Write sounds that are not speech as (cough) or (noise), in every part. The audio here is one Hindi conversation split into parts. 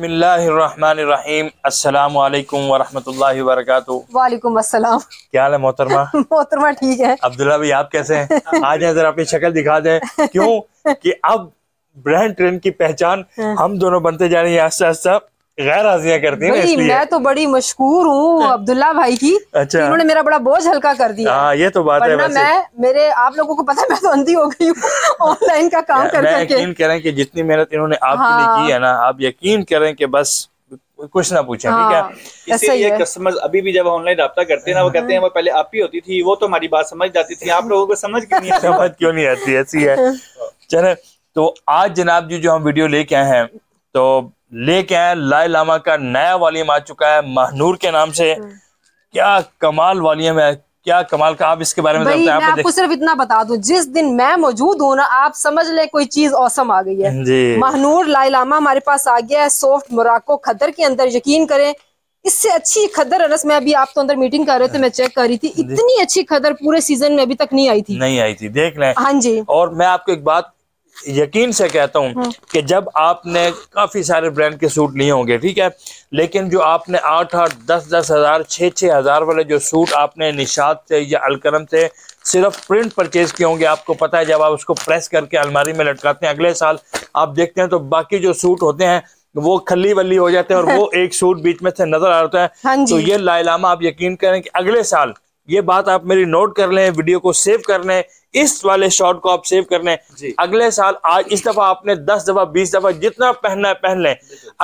बसमीम अस्सलाम वरहमतुल्लाहि वबरकातु वालेकुम अस्सलाम क्या हाल है मोहतरमा (laughs) मोहतरमा ठीक है अब्दुल्ला भाई आप कैसे हैं आज है जरा अपनी शक्ल दिखा दें क्यों कि अब ब्रांड ट्रेन की पहचान हाँ। हम दोनों बनते जा रहे हैं आस्ता आस्ता गैर हाजिया करती है मैं तो बड़ी मशहूर हूँ अच्छा। अब्दुल्ला भाई की अच्छा उन्होंने मेरा बड़ा बोझ हल्का कर दिया आ, हाँ, ये तो बात है मैं मेरे आप लोगों को पता है मैं तो अंधी हो गई हूँ ऑनलाइन का काम कर मैं यकीन करें कि जितनी मेहनत इन्होंने आप हाँ। की है ना आप यकीन करें कि बस कुछ ना पूछे ठीक हाँ, है इसीलिए कस्टमर अभी भी जब ऑनलाइन रहा करते हैं ना वो कहते हैं वो पहले आप ही होती थी वो तो हमारी बात समझ जाती थी आप लोगों को समझ क्यों नहीं (laughs) समझ क्यों नहीं आती ऐसी है (laughs) चले तो आज जनाब जी जो हम वीडियो लेके आए हैं तो लेके आए लाई लामा का नया वालीम आ चुका है महनूर के नाम से हम्म। क्या कमाल वालीम है क्या कमाल का आप इसके बारे में मैं आपको सिर्फ इतना बता दूं जिस दिन मैं मौजूद हूँ ना आप समझ ले कोई चीज औसम आ गई है महनूर लाइलामा हमारे पास आ गया है सॉफ्ट मोराको खदर के अंदर यकीन करें इससे अच्छी खदर अनस मैं अभी आप तो अंदर मीटिंग कर रहे थे मैं चेक कर रही थी इतनी अच्छी खदर पूरे सीजन में अभी तक नहीं आई थी नहीं आई थी देख लें हाँ जी और मैं आपको एक बात यकीन से कहता हूँ हाँ। कि जब आपने काफ़ी सारे ब्रांड के सूट लिए होंगे ठीक है लेकिन जो आपने आठ आठ दस दस हज़ार छ छ हज़ार वाले जो सूट आपने निशाद से या अलकरम से सिर्फ प्रिंट परचेज किए होंगे आपको पता है जब आप उसको प्रेस करके अलमारी में लटकाते हैं अगले साल आप देखते हैं तो बाकी जो सूट होते हैं वो खली वली हो जाते हैं और वो (laughs) एक सूट बीच में से नजर आ रहा है हाँ तो ये लाइलामा आप यकीन करें कि अगले साल ये बात आप मेरी नोट कर लें वीडियो को सेव कर लें इस वाले शॉट को आप सेव कर लें अगले साल आज इस दफा आपने दस दफा बीस दफा जितना पहनना है पहन लें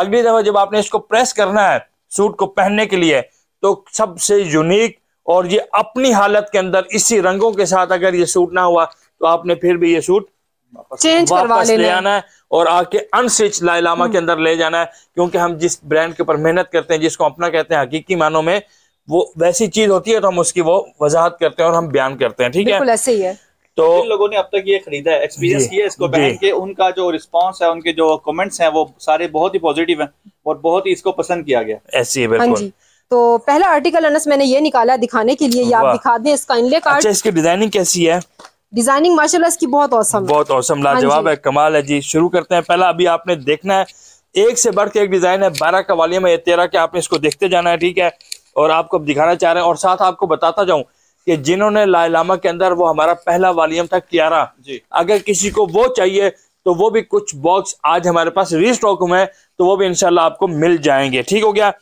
अगली दफा जब आपने इसको प्रेस करना है सूट को पहनने के लिए तो सबसे यूनिक और ये अपनी हालत के अंदर इसी रंगों के साथ अगर ये सूट ना हुआ तो आपने फिर भी ये सूट चेंज वापस ले आना है और आके अनस्टिच लाइलामा के हम्म। अंदर ले जाना है क्योंकि हम जिस ब्रांड के ऊपर मेहनत करते हैं जिसको अपना कहते हैं हकीकी मानों में वो वैसी चीज होती है तो हम उसकी वो वजाहत करते हैं और हम बयान करते हैं ठीक है ऐसे ही है तो जिन लोगों ने अब तक ये खरीदा है एक्सपीरियंस किया इसको पहन के उनका जो रिस्पांस है उनके जो कमेंट्स हैं वो सारे बहुत ही पॉजिटिव हैं और बहुत ही इसको पसंद किया गया ऐसी है हाँ तो पहला आर्टिकल अनस मैंने ये निकाला दिखाने के लिए आप दिखा दें इसका इनले कार्ड अच्छा इसकी डिजाइनिंग कैसी है डिजाइनिंग माशाल्लाह इसकी बहुत औसम बहुत औसम हाँ लाजवाब है कमाल है जी शुरू करते हैं पहला अभी आपने देखना है एक से बढ़ के एक डिजाइन है बारह का वाली में तेरह के आपने इसको देखते जाना है ठीक है और आपको दिखाना चाह रहे हैं और साथ आपको बताता जाऊँ कि जिन्होंने लाइलामा के अंदर वो हमारा पहला वालियम था क्यारा अगर किसी को वो चाहिए तो वो भी कुछ बॉक्स आज हमारे पास रीस्टॉक में तो वो भी इनशाला आपको मिल जाएंगे ठीक हो गया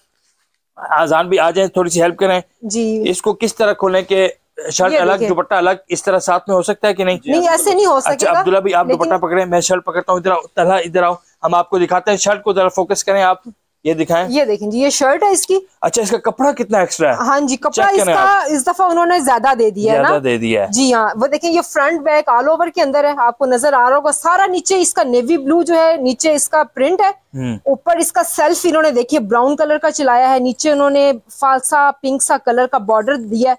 आजान भी आ जाए थोड़ी सी हेल्प करें जी इसको किस तरह खोलें कि शर्ट अलग दुपट्टा अलग इस तरह साथ में हो सकता है कि नहीं नहीं ऐसे नहीं हो सकता अच्छा अब्दुल्ला भी आप दुपट्टा पकड़े मैं शर्ट पकड़ता हूँ इधर आओ तला इधर आओ हम आपको दिखाते हैं शर्ट को जरा फोकस करें आप ये दिखाएं ये देखें जी ये शर्ट है इसकी अच्छा इसका कपड़ा कितना एक्स्ट्रा है हाँ जी कपड़ा इसका इस दफा उन्होंने ज्यादा दे दिया है ना दे दिया है जी हाँ वो देखें ये फ्रंट बैक ऑल ओवर के अंदर है आपको नजर आ रहा होगा सारा नीचे इसका नेवी ब्लू जो है नीचे इसका प्रिंट है हम्म। ऊपर इसका सेल्फ इन्होंने देखिए ब्राउन कलर का चलाया है नीचे उन्होंने फालसा पिंक सा कलर का बॉर्डर दिया है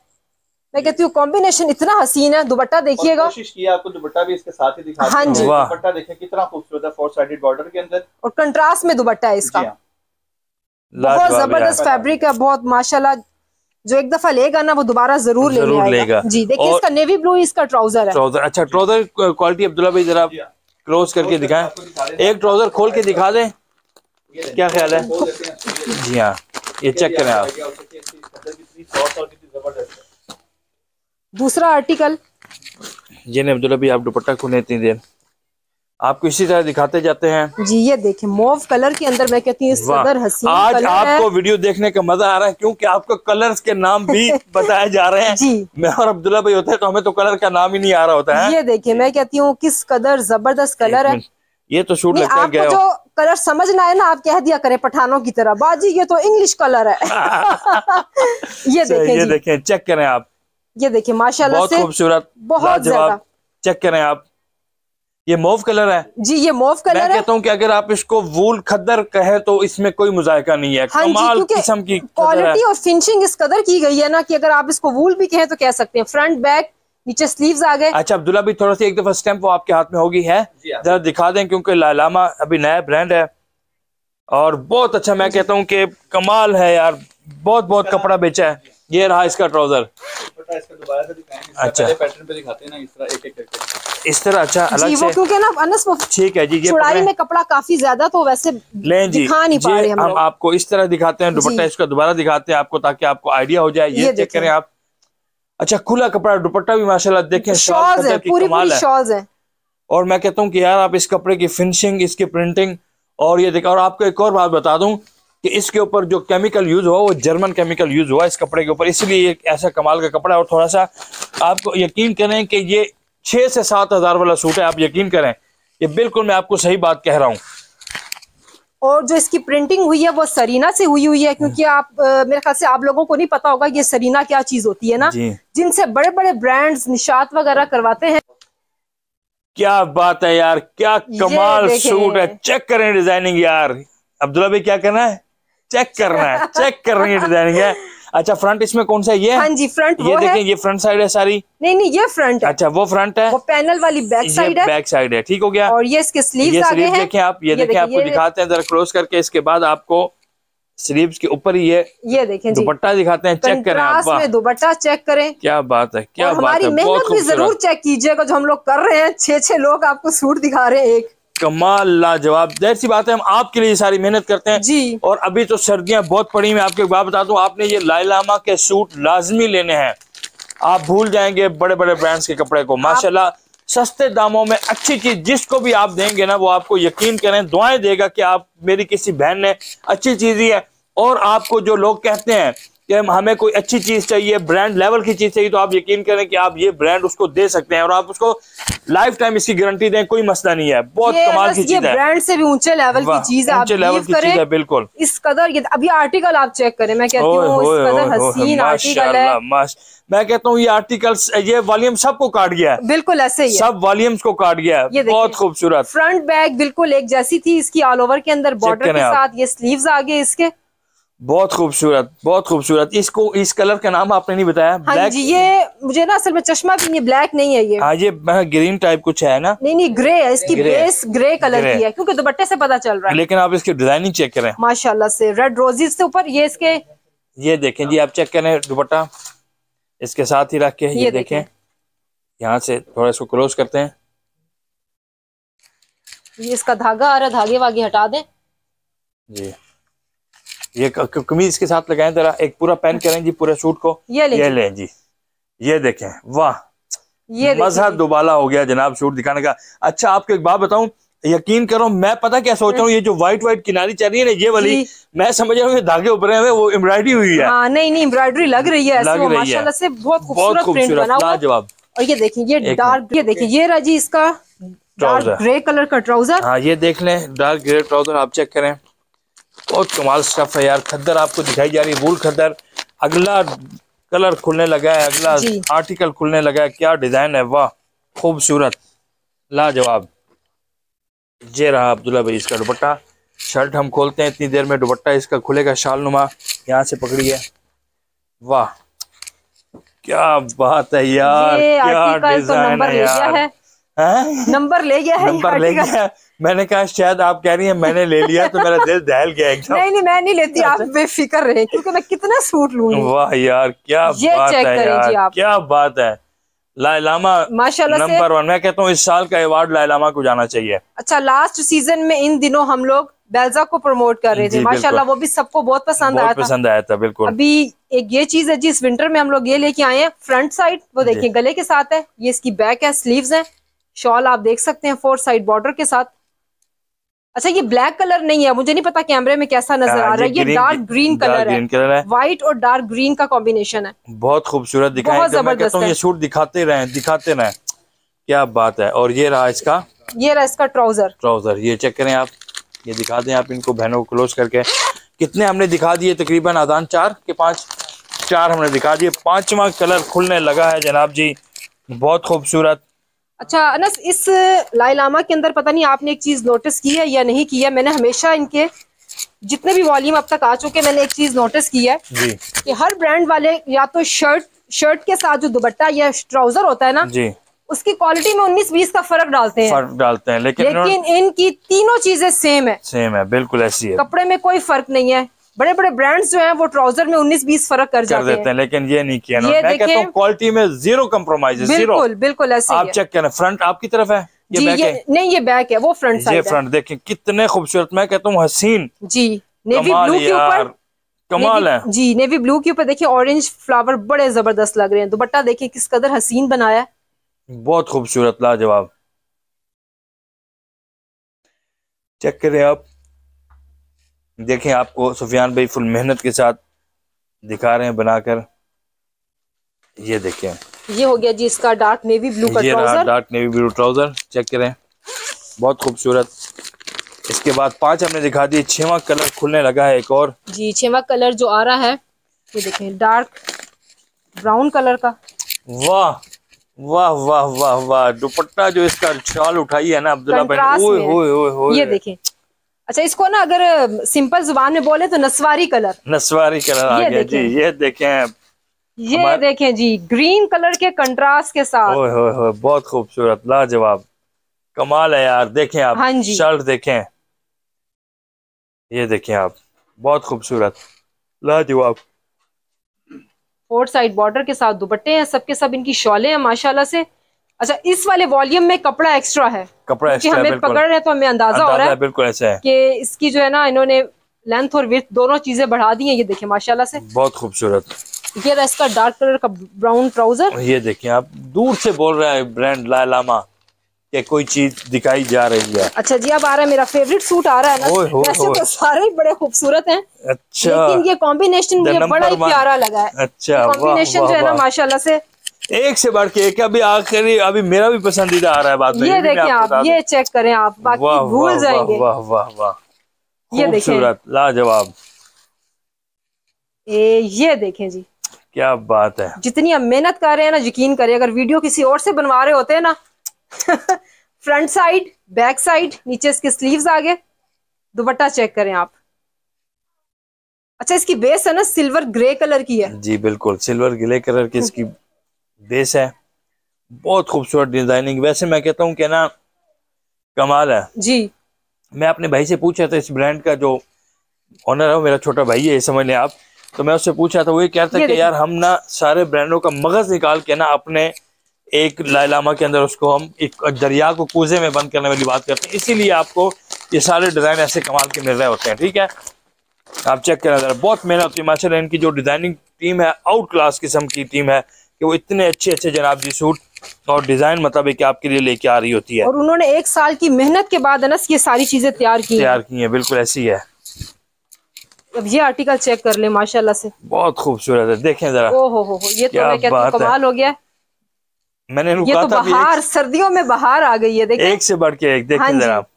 मैं कहती हूँ कॉम्बिनेशन इतना हसीन है दुपट्टा देखिएगा कोशिश किया आपको दुपट्टा भी इसके साथ ही दिखा हाँ जी दुपट्टा देखिए कितना खूबसूरत है फोर साइडेड बॉर्डर के अंदर और कंट्रास्ट में दुपट्टा है इसका हाँ। बहुत जबरदस्त फैब्रिक है बहुत माशाल्लाह जो एक दफा लेगा ना वो दोबारा जरूर, जरूर ले लेगा जी देखिए इसका नेवी ब्लू इसका ट्राउजर है ट्राउजर अच्छा ट्राउजर क्वालिटी अब्दुल्ला भाई जरा क्लोज हाँ। करके दिखाएं एक ट्राउजर खोल के दिखा दें क्या ख्याल है जी हाँ ये चेक करें आप दूसरा आर्टिकल जी ने अब्दुल्ला भाई आप दुपट्टा खोलें इतनी देर आपको इसी तरह दिखाते जाते हैं जी ये देखिए मोव कलर के अंदर मैं कहती हूँ इस हसीन आज कलर आपको वीडियो देखने का मजा आ रहा है क्योंकि आपको कलर्स के नाम भी (laughs) बताए जा रहे हैं जी मैं और अब्दुल्ला भाई होते हैं तो हमें तो कलर का नाम ही नहीं आ रहा होता है ये देखिए मैं कहती हूँ किस कदर जबरदस्त कलर है ये तो शूट लगता है जो कलर समझ ना आए ना आप कह दिया करें पठानों की तरह बाजी ये तो इंग्लिश कलर है (laughs) ये देखिए ये देखें चेक करें आप ये देखिए माशाल्लाह बहुत खूबसूरत बहुत ज्यादा चेक करें आप ये मोव कलर है जी ये मोव कलर मैं है कहता हूँ कि अगर आप इसको वूल खदर कहें तो इसमें कोई मुजायका नहीं है हाँ कमाल किस्म की क्वालिटी और फिनिशिंग इस कदर की गई है ना कि अगर आप इसको वूल भी कहें तो कह सकते हैं फ्रंट बैक नीचे स्लीव्स आ गए अच्छा अब्दुल्ला भी थोड़ा सा एक दफा स्टैंप वो आपके हाथ में होगी है हाँ। जरा दिखा दें क्योंकि लालामा अभी नया ब्रांड है और बहुत अच्छा मैं कहता हूँ कि कमाल है यार बहुत बहुत कपड़ा बेचा है ये रहा इसका ट्राउजर अच्छा। इस तरह अच्छा अलग से क्योंकि ना अनस ठीक है जी ये चौड़ाई में कपड़ा काफी ज्यादा तो वैसे लें जी दिखा नहीं पा रहे हम हम आपको इस तरह दिखाते हैं दुपट्टा इसका दोबारा दिखाते हैं आपको ताकि आपको आइडिया हो जाए ये चेक करें आप अच्छा खुला कपड़ा दुपट्टा भी माशाल्लाह देखें शॉल्स है पूरी पूरी शॉल्स है और मैं कहता हूँ की यार आप इस कपड़े की फिनिशिंग इसकी प्रिंटिंग और ये देखा और आपको एक और बात बता दूं कि इसके ऊपर जो केमिकल यूज हुआ वो जर्मन केमिकल यूज हुआ इस कपड़े के ऊपर इसलिए एक ऐसा कमाल का कपड़ा है और थोड़ा सा आपको यकीन करें कि ये छह से सात हज़ार वाला सूट है आप यकीन करें ये बिल्कुल मैं आपको सही बात कह रहा हूँ और जो इसकी प्रिंटिंग हुई है वो सरीना से हुई हुई है क्योंकि आप आ, मेरे ख्याल से आप लोगों को नहीं पता होगा ये सरीना क्या चीज होती है ना जिनसे बड़े बड़े ब्रांड्स निशात वगैरह करवाते हैं क्या बात है यार क्या कमाल सूट है चेक करें डिजाइनिंग यार अब्दुल्ला भाई क्या कहना है चेक करना है चेक करने की डिजाइनिंग है अच्छा फ्रंट इसमें कौन सा ये हाँ जी फ्रंट ये देखें ये फ्रंट साइड है सारी नहीं नहीं ये फ्रंट अच्छा वो फ्रंट है वो पैनल वाली बैक साइड है बैक साइड है ठीक हो गया और ये इसके स्लीव ये देखें आप ये देखें आपको दिखाते हैं जरा क्लोज करके इसके बाद आपको स्लीव्स के ऊपर ये ये देखें दुपट्टा दिखाते हैं चेक करें आप में दुपट्टा चेक करें क्या बात है क्या बात हमारी मेहनत भी जरूर चेक कीजिएगा जो हम लोग कर रहे हैं छह छह लोग आपको सूट दिखा रहे हैं एक कमाल लाजवाब जाहिर सी बात है हम आपके लिए सारी मेहनत करते हैं जी और अभी तो सर्दियां बहुत पड़ी मैं आपको बात बता दूं आपने ये लाइलामा के सूट लाजमी लेने हैं आप भूल जाएंगे बड़े बड़े ब्रांड्स के कपड़े को माशाल्लाह सस्ते दामों में अच्छी चीज जिसको भी आप देंगे ना वो आपको यकीन करें दुआएं देगा कि आप मेरी किसी बहन ने अच्छी चीज दी है और आपको जो लोग कहते हैं कि हमें कोई अच्छी चीज़ चाहिए ब्रांड लेवल की चीज़ चाहिए तो आप यकीन करें कि आप ये ब्रांड उसको दे सकते हैं और आप उसको लाइफ टाइम इसकी गारंटी दें कोई मसला नहीं है बहुत कमाल की चीज है ब्रांड से भी ऊंचे लेवल की चीज है ऊंचे लेवल की चीज है बिल्कुल इस कदर ये अभी आर्टिकल आप चेक करें मैं कहती हूँ मैं कहता हूँ ये आर्टिकल्स ये वॉल्यूम सबको काट गया बिल्कुल ऐसे ही सब वॉल्यूम्स को काट गया ये बहुत खूबसूरत फ्रंट बैग बिल्कुल एक जैसी थी इसकी ऑल ओवर के अंदर बॉर्डर के साथ ये स्लीव्स आ गए इसके बहुत खूबसूरत बहुत खूबसूरत इसको इस कलर का नाम आपने नहीं बताया हाँ ब्लैक जी ये मुझे ना असल में चश्मा भी नहीं ब्लैक नहीं है ये हाँ ये ग्रीन हाँ, टाइप कुछ है ना नहीं नहीं ग्रे है इसकी grey, base grey colour grey. की है क्योंकि दुपट्टे से पता चल रहा है लेकिन आप इसकी डिजाइनिंग चेक करें माशाल्लाह से रेड रोजेज से ऊपर ये इसके ये देखें जी आप चेक करें दुपट्टा इसके साथ ही रख के ये देखें यहाँ से थोड़ा इसको क्लोज करते हैं ये इसका धागा आ रहा है धागे वागे हटा दे जी ये कमीज के साथ लगाएं जरा एक पूरा पहन करें जी पूरे सूट को ये ले, ये ले जी ये देखें वाह ये मजा दुबाला हो गया जनाब सूट दिखाने का अच्छा आपको एक बात बताऊं यकीन करो मैं पता क्या सोच रहा हूँ ये जो व्हाइट व्हाइट किनारी चल रही है ना ये वाली मैं समझ रहा हूँ ये धागे उभरे हुए वो एम्ब्रॉयडरी हुई है आ, हाँ, नहीं नहीं एम्ब्रॉयडरी लग रही है लग रही है से बहुत खूबसूरत जवाब और ये देखिए ये डार्क ये देखिए ये राजी इसका डार्क ग्रे कलर का ट्राउजर हाँ ये देख लें डार्क ग्रे ट्राउजर आप चेक करें बहुत कमाल स्टफ है यार खद्दर आपको दिखाई जा रही है वूल खद्दर अगला कलर खुलने लगा है अगला आर्टिकल खुलने लगा है क्या डिजाइन है वाह खूबसूरत लाजवाब ये रहा अब्दुल्ला भाई इसका दुपट्टा शर्ट हम खोलते हैं इतनी देर में दुपट्टा इसका खुलेगा शाल नुमा यहाँ से पकड़िए वाह क्या बात है यार क्या डिजाइन तो है यार नंबर ले गया है नंबर ले गया मैंने कहा शायद आप कह रही हैं मैंने ले लिया तो मेरा दिल दहल गया एकदम नहीं नहीं मैं नहीं लेती आप अच्छा। बेफिक्र रहे क्योंकि मैं कितना सूट लूंगी वाह यार क्या ये बात चेक है यार क्या बात है लाइलामा माशाल्लाह नंबर वन मैं कहता हूँ इस साल का अवार्ड लाइलामा को जाना चाहिए अच्छा लास्ट सीजन में इन दिनों हम लोग बेल्जा को प्रमोट कर रहे थे माशाल्लाह वो भी सबको बहुत पसंद आया था पसंद आया था बिल्कुल अभी एक ये चीज है जी इस विंटर में हम लोग ये लेके आए हैं फ्रंट साइड वो देखिए गले के साथ है ये इसकी बैक है स्लीव्स हैं शॉल आप देख सकते हैं फोर साइड बॉर्डर के साथ अच्छा ये ब्लैक कलर नहीं है मुझे नहीं पता कैमरे में कैसा नजर हाँ, आ रहा है ये डार्क ग्रीन कलर कलर है व्हाइट और डार्क ग्रीन का कॉम्बिनेशन है बहुत खूबसूरत दिखाई बहुत जबरदस्त ये दिखाते रहे दिखाते रहे क्या बात है और ये रहा इसका ये रहा इसका ट्राउजर ट्राउजर ये चेक करें आप ये दिखा दें आप इनको बहनों को क्लोज करके कितने हमने दिखा दिए तकरीबन आदान चार के पांच चार हमने दिखा दिए पांचवा कलर खुलने लगा है जनाब जी बहुत खूबसूरत अच्छा अनस इस लाई लामा के अंदर पता नहीं आपने एक चीज नोटिस की है या नहीं किया है मैंने हमेशा इनके जितने भी वॉल्यूम अब तक आ चुके मैंने एक चीज नोटिस की है कि हर ब्रांड वाले या तो शर्ट शर्ट के साथ जो दुबट्टा या ट्राउजर होता है ना जी उसकी क्वालिटी में उन्नीस बीस का फर्क डालते हैं फर्क डालते हैं लेकिन लेकिन इनकी तीनों चीजें सेम है सेम है बिल्कुल ऐसी है कपड़े में कोई फर्क नहीं है बड़े बड़े ब्रांड्स जो हैं वो ट्राउजर में 19-20 फर्क कर, कर जाते देते हैं।, लेकिन ये नहीं किया ये मैं कहता हूँ क्वालिटी में जीरो कम्प्रोमाइज बिल्कुल बिल्कुल ऐसे आप चेक करें फ्रंट आपकी तरफ है ये जी ये है? नहीं ये बैक है वो फ्रंट ये फ्रंट देखें कितने खूबसूरत मैं कहता हूँ हसीन जी नेवी ब्लू के ऊपर कमाल है जी नेवी ब्लू के ऊपर देखिये ऑरेंज फ्लावर बड़े जबरदस्त लग रहे हैं दुपट्टा देखिये किस कदर हसीन बनाया बहुत खूबसूरत लाजवाब चेक करें आप देखें आपको सुफियान भाई फुल मेहनत के साथ दिखा रहे हैं बनाकर ये देखें ये हो गया जी इसका डार्क नेवी ब्लू का trouser dark navy blue trouser check करें बहुत खूबसूरत इसके बाद पांच हमने दिखा दिए छवा कलर खुलने लगा है एक और जी छवा कलर जो आ रहा है ये देखें डार्क ब्राउन कलर का वाह वाह वाह वाह वाह दुपट्टा जो इसका शाल उठाई है ना अब्दुल्ला ये देखें अच्छा इसको ना अगर सिंपल जुबान में बोले तो नसवारी कलर नसवारी कलर आ गया जी ये देखें ये देखें जी ग्रीन कलर के कंट्रास्ट के साथ ओए होए होए बहुत खूबसूरत लाजवाब कमाल है यार देखें आप हाँ जी शर्ट देखें ये देखें आप बहुत खूबसूरत लाजवाब फोर साइड बॉर्डर के साथ दुपट्टे हैं सबके सब इनकी शॉले हैं माशाल्लाह से अच्छा इस वाले वॉल्यूम में कपड़ा एक्स्ट्रा है कपड़ा एक्स्ट्रा हमें पकड़ रहे हैं तो हमें अंदाजा हो रहा है बिल्कुल ऐसा है कि इसकी जो है ना इन्होंने लेंथ और विथ दोनों चीजें बढ़ा दी है ये देखिये माशाला से बहुत खूबसूरत ये रहा इसका डार्क कलर का ब्राउन ट्राउजर ये देखें आप दूर से बोल रहे हैं ब्रांड लालामा के कोई चीज दिखाई जा रही है अच्छा जी अब आ रहा है मेरा फेवरेट सूट आ रहा है ना हो, वैसे हो, तो सारे ही बड़े खूबसूरत हैं अच्छा लेकिन ये कॉम्बिनेशन मुझे बड़ा ही प्यारा लगा है अच्छा कॉम्बिनेशन जो है ना माशाल्लाह से एक से बढ़ के एक अभी आखिरी अभी मेरा भी पसंदीदा आ रहा है बात तो, ये देखिए आप ये चेक करें आप बाकी वाह, भूल वाह, जाएंगे वाह वाह वाह ये खूबसूरत लाजवाब ये देखें जी क्या बात है जितनी हम मेहनत कर रहे हैं ना यकीन करें अगर वीडियो किसी और से बनवा रहे होते हैं ना (laughs) फ्रंट साइड बैक साइड नीचे इसके स्लीव्स आगे दुपट्टा चेक करें आप अच्छा इसकी बेस है ना सिल्वर ग्रे कलर की है जी बिल्कुल सिल्वर ग्रे कलर की इसकी बेस है बहुत खूबसूरत डिजाइनिंग वैसे मैं कहता हूँ कि ना कमाल है जी मैं अपने भाई से पूछा था इस ब्रांड का जो ऑनर है मेरा छोटा भाई है समझ लें आप तो मैं उससे पूछा था वो ये कह रहा था कि यार हम ना सारे ब्रांडों का मगज निकाल के ना अपने एक लाइलामा के अंदर उसको हम एक दरिया को कूजे में बंद करने वाली बात करते हैं इसीलिए आपको ये सारे डिज़ाइन ऐसे कमाल के मिल रहे होते हैं ठीक है आप चेक करें बहुत मेहनत होती है माशा इनकी जो डिज़ाइनिंग टीम है आउट क्लास किस्म की टीम है कि वो इतने अच्छे अच्छे जनाब जी सूट और डिजाइन मतलब है कि आपके लिए लेके आ रही होती है और उन्होंने एक साल की मेहनत के बाद अनस ये सारी चीजें तैयार की तैयार की है बिल्कुल ऐसी है अब ये आर्टिकल चेक कर ले माशाल्लाह से बहुत खूबसूरत है देखें जरा ओहो हो ये तो मैं कहता हूँ कमाल हो गया मैंने रुका ये तो बाहर सर्दियों में बाहर आ गई है देखिए एक से बढ़ के एक देखें हाँ जरा आप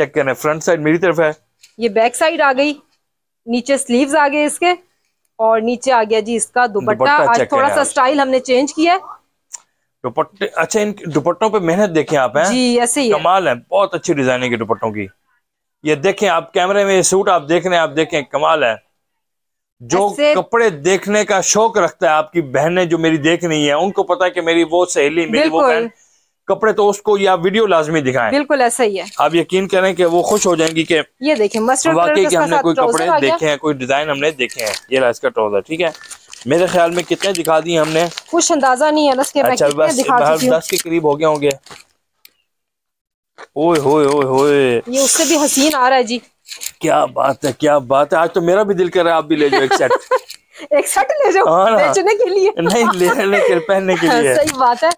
चेक करें फ्रंट साइड मेरी तरफ है ये बैक साइड आ गई नीचे स्लीव्स आ गए इसके और नीचे आ गया जी इसका दुपट्टा आज थोड़ा सा स्टाइल हमने चेंज किया है दुपट्टे अच्छा इन दुपट्टों पे मेहनत देखें आप हैं जी ऐसे ही कमाल है बहुत अच्छी डिजाइन है दुपट्टों की ये देखें आप कैमरे में ये सूट आप देख रहे हैं आप देखें कमाल है जो कपड़े देखने का शौक रखता है आपकी बहनें जो मेरी देख रही है उनको पता है कि मेरी वो सहेली मेरी वो बहन कपड़े तो उसको या वीडियो लाजमी दिखाएं बिल्कुल ऐसा ही है आप यकीन करें कि वो खुश हो जाएंगी कि ये देखिए वाकई कि हमने कोई कपड़े देखे हैं कोई डिजाइन हमने देखे हैं ये इसका ट्राउजर ठीक है मेरे ख्याल में कितने दिखा दिए हमने कुछ अंदाजा नहीं है दस के अच्छा दस के करीब हो गए होंगे ओए होए होए होए ये उससे भी हसीन आ रहा है जी क्या बात है क्या बात है आज तो मेरा भी दिल कर रहा है आप भी ले जाओ एक सेट (laughs) (laughs) एक्स्ट्रा ले जाओ हाँ बेचने के लिए नहीं लेने के पहनने के (laughs) हाँ, लिए सही बात है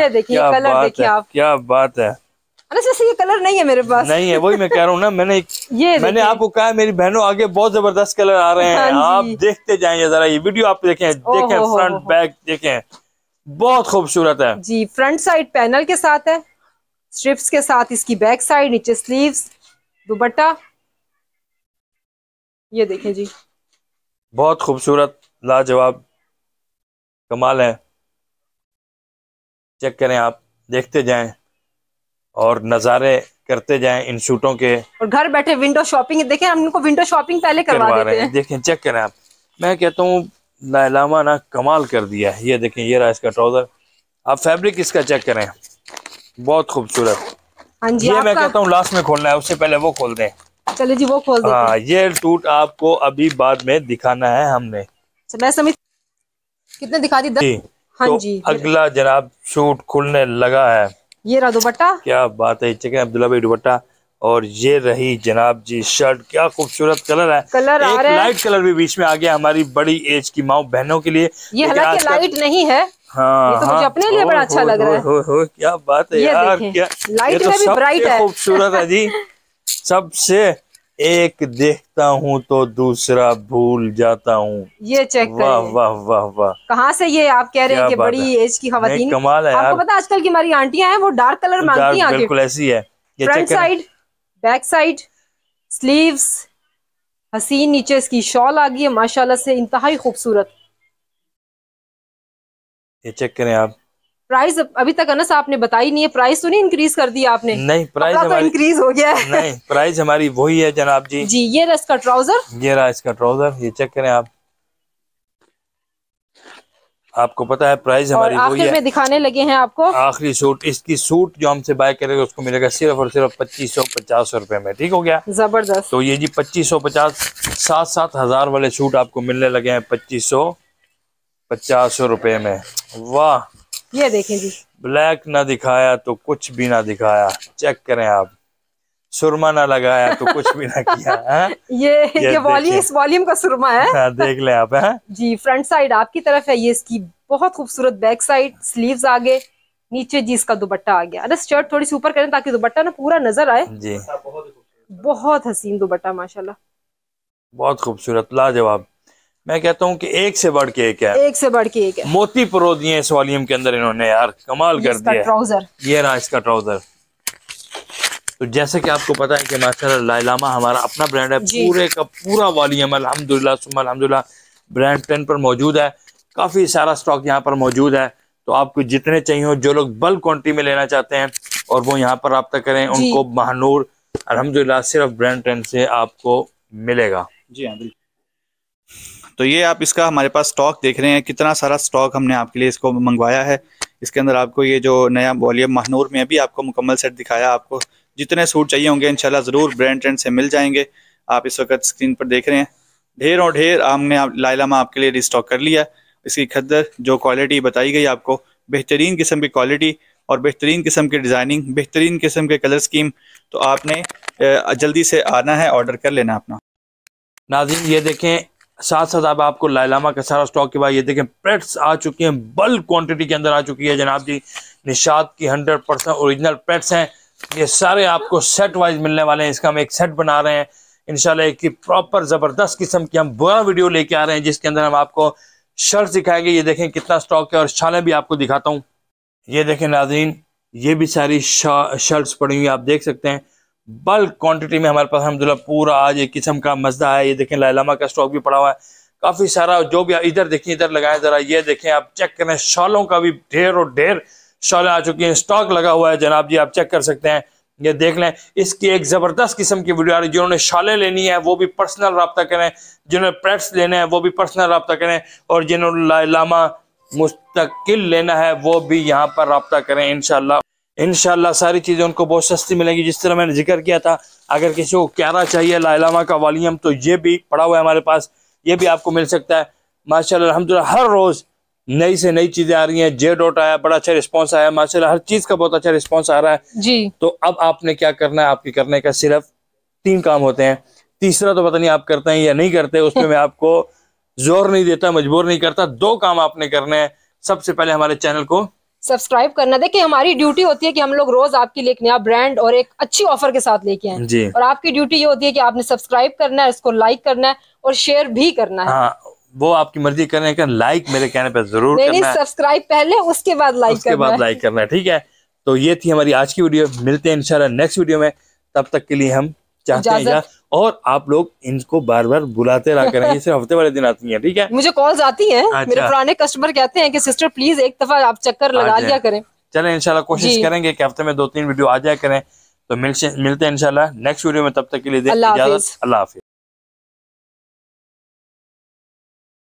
ये देखिए कलर देखिए आप क्या बात है अरे जैसे ये कलर नहीं है मेरे पास नहीं है वही मैं कह रहा हूँ ना मैंने (laughs) ये मैंने आपको कहा है मेरी बहनों आगे बहुत जबरदस्त कलर आ रहे हैं हाँ आप देखते जाएंगे जरा ये वीडियो आप देखें देखें फ्रंट बैक देखें बहुत खूबसूरत है जी फ्रंट साइड पैनल के साथ है स्ट्रिप्स के साथ इसकी बैक साइड नीचे स्लीव दुपट्टा ये देखें जी बहुत खूबसूरत लाजवाब कमाल है चेक करें आप देखते जाएं और नज़ारे करते जाएं इन सूटों के और घर बैठे विंडो शॉपिंग देखें हम इनको विंडो शॉपिंग पहले करवा, करवा हैं देखें चेक करें आप मैं कहता हूँ लामा ना कमाल कर दिया है ये देखें ये रहा इसका ट्राउज़र आप फैब्रिक इसका चेक करें बहुत खूबसूरत हाँ ये मैं कहता हूँ लास्ट में खोलना है उससे पहले वो खोल दें चले जी वो खोल आ, हाँ, ये टूट आपको अभी बाद में दिखाना है हमने अच्छा, मैं समझ कितने दिखा दी जी, हाँ तो जी अगला जनाब शूट खुलने लगा है ये रहा दुपट्टा क्या बात है चेक अब्दुल्ला भाई दुपट्टा और ये रही जनाब जी शर्ट क्या खूबसूरत कलर है कलर एक आ लाइट कलर भी बीच में आ गया हमारी बड़ी एज की माओ बहनों के लिए ये हालांकि लाइट नहीं है हाँ, ये तो हाँ, अपने लिए बड़ा अच्छा लग रहा है हो, क्या बात है यार क्या लाइट तो में भी ब्राइट है खूबसूरत है जी (laughs) सबसे एक देखता हूँ तो दूसरा भूल जाता हूँ ये चेक वाह वाह वाह वाह कहाँ से ये आप कह रहे हैं कि बड़ी एज की खबर कमाल है आपको पता आजकल की हमारी आंटियां हैं वो डार्क कलर मांगती हैं बिल्कुल ऐसी है front side back side sleeves हसीन नीचे इसकी शॉल आ गई है माशाल्लाह से इंतहाई खूबसूरत ये चेक करें आप प्राइस अभी तक अनस आपने बताई नहीं है प्राइस तो नहीं इंक्रीज कर दिया आपने नहीं प्राइस तो इंक्रीज हो गया है नहीं प्राइस हमारी वही है जनाब जी जी ये रहा इसका ट्राउजर ये रहा इसका ट्राउजर ये चेक करें आप आपको पता है प्राइस हमारी वही है दिखाने लगे हैं आपको आखिरी सूट इसकी सूट जो हमसे बाय करेगा उसको मिलेगा सिर्फ और सिर्फ पच्चीस सौ पचास रुपए में ठीक हो गया जबरदस्त तो ये जी पच्चीस सौ पचास सात सात हजार वाले सूट आपको मिलने लगे हैं पच्चीस सौ पचास सौ रुपए में वाह ये देखें जी ब्लैक ना दिखाया तो कुछ भी ना दिखाया चेक करें आप सुरमा ना लगाया तो कुछ भी ना किया (laughs) हाँ? ये ये, ये वॉल्यूम इस वॉल्यूम का सुरमा है हाँ, देख ले आप है हाँ? जी फ्रंट साइड आपकी तरफ है ये इसकी बहुत खूबसूरत बैक साइड स्लीव आगे नीचे जी इसका दुपट्टा आ गया अरे शर्ट थोड़ी सी ऊपर करें ताकि दुपट्टा ना पूरा नजर आए जी बहुत हसीन दुपट्टा माशाल्लाह बहुत खूबसूरत लाजवाब मैं कहता हूँ कि एक से बढ़ के एक है एक से बढ़ के एक है मोती परो दिए इस वॉल्यूम के अंदर इन्होंने यार कमाल कर दिया ट्राउजर ये रहा इसका ट्राउजर तो जैसे कि आपको पता है कि माशाल्लाह लाइलामा हमारा अपना ब्रांड है पूरे का पूरा वॉल्यूम अलहमदुल्ला अलहमदुल्ला ब्रांड टेन पर मौजूद है काफ़ी सारा स्टॉक यहाँ पर मौजूद है तो आपको जितने चाहिए हो जो लोग बल्क क्वान्टिटी में लेना चाहते हैं और वो यहाँ पर रबता करें उनको महानूर अलहमदुल्ला सिर्फ ब्रांड टेन से आपको मिलेगा जी हाँ बिल्कुल तो ये आप इसका हमारे पास स्टॉक देख रहे हैं कितना सारा स्टॉक हमने आपके लिए इसको मंगवाया है इसके अंदर आपको ये जो नया वॉल्यूम महानूर में अभी आपको मुकम्मल सेट दिखाया आपको जितने सूट चाहिए होंगे इंशाल्लाह ज़रूर ब्रांड ट्रेंड से मिल जाएंगे आप इस वक्त स्क्रीन पर देख रहे हैं ढेर और ढेर हमने आप लाइलामा आपके लिए रिस्टॉक कर लिया इसकी खद्दर जो क्वालिटी बताई गई आपको बेहतरीन किस्म की क्वालिटी और बेहतरीन किस्म की डिज़ाइनिंग बेहतरीन किस्म के कलर स्कीम तो आपने जल्दी से आना है ऑर्डर कर लेना अपना नाजिम ये देखें साथ साथ अब आपको लाइलामा का सारा स्टॉक के बाद ये देखें पेट्स आ चुकी हैं बल्क क्वांटिटी के अंदर आ चुकी है जनाब जी निषाद की हंड्रेड परसेंट ओरिजिनल पेट्स हैं ये सारे आपको सेट वाइज मिलने वाले हैं इसका हम एक सेट बना रहे हैं इनशाला एक प्रॉपर ज़बरदस्त किस्म की हम बुरा वीडियो लेके आ रहे हैं जिसके अंदर हम आपको शर्ट दिखाएंगे ये देखें कितना स्टॉक है और शालें भी आपको दिखाता हूँ ये देखें नाजरीन ये भी सारी शर्ट्स पड़ी हुई आप देख सकते हैं बल्क क्वांटिटी में हमारे पास अलहमदुल्ला पूरा आज एक किस्म का मजदा है ये देखें लाइलामा का स्टॉक भी पड़ा हुआ है काफ़ी सारा जो भी इधर देखें इधर लगाएं ज़रा ये देखें आप चेक करें शॉलों का भी ढेर और ढेर शॉल आ चुकी हैं स्टॉक लगा हुआ है जनाब जी आप चेक कर सकते हैं ये देख लें इसकी एक ज़बरदस्त किस्म की वीडियो आ रही है जिन्होंने शॉलें लेनी है वो भी पर्सनल रबता करें जिन्होंने प्रेट्स लेने हैं वो भी पर्सनल रबता करें और जिन्होंने लामा मुस्तकिल लेना है वो भी यहाँ पर रबता करें इनशाला इन सारी चीज़ें उनको बहुत सस्ती मिलेंगी जिस तरह मैंने जिक्र किया था अगर किसी को क्यारा चाहिए लाइलामा का वालीम तो ये भी पड़ा हुआ है हमारे पास ये भी आपको मिल सकता है माशा अलहमदिल्ला हर रोज़ नई से नई चीज़ें आ रही हैं जे डॉट आया बड़ा अच्छा रिस्पॉन्स आया माशा हर चीज़ का बहुत अच्छा रिस्पॉन्स आ रहा है जी तो अब आपने क्या करना है आपके करने का सिर्फ तीन काम होते हैं तीसरा तो पता नहीं आप करते हैं या नहीं करते उसमें मैं आपको जोर नहीं देता मजबूर नहीं करता दो काम आपने करने हैं सबसे पहले हमारे चैनल को सब्सक्राइब करना देखिए हमारी ड्यूटी होती है कि हम लोग रोज आपके लिए एक नया ब्रांड और एक अच्छी ऑफर के साथ लेके आए और आपकी ड्यूटी ये होती है कि आपने सब्सक्राइब करना है इसको लाइक करना है और शेयर भी करना है हाँ, वो आपकी मर्जी करने का लाइक मेरे कहने पर जरूर सब्सक्राइब पहले उसके बाद लाइक उसके बाद लाइक करना ठीक है तो ये थी हमारी आज की वीडियो मिलते हैं इंशाल्लाह नेक्स्ट वीडियो में तब तक के लिए हम चाहते हैं और आप लोग इनको बार बार बुलाते रहा करें सिर्फ हफ्ते वाले दिन आती है ठीक है मुझे कॉल आती है अच्छा। मेरे पुराने कस्टमर कहते हैं कि सिस्टर प्लीज एक दफा आप चक्कर लगा लिया करें चले इनशाला कोशिश करेंगे कि हफ्ते में दो तीन वीडियो आ जाए करें तो मिलते हैं इनशाला नेक्स्ट वीडियो में तब तक के लिए अल्लाह हाफिज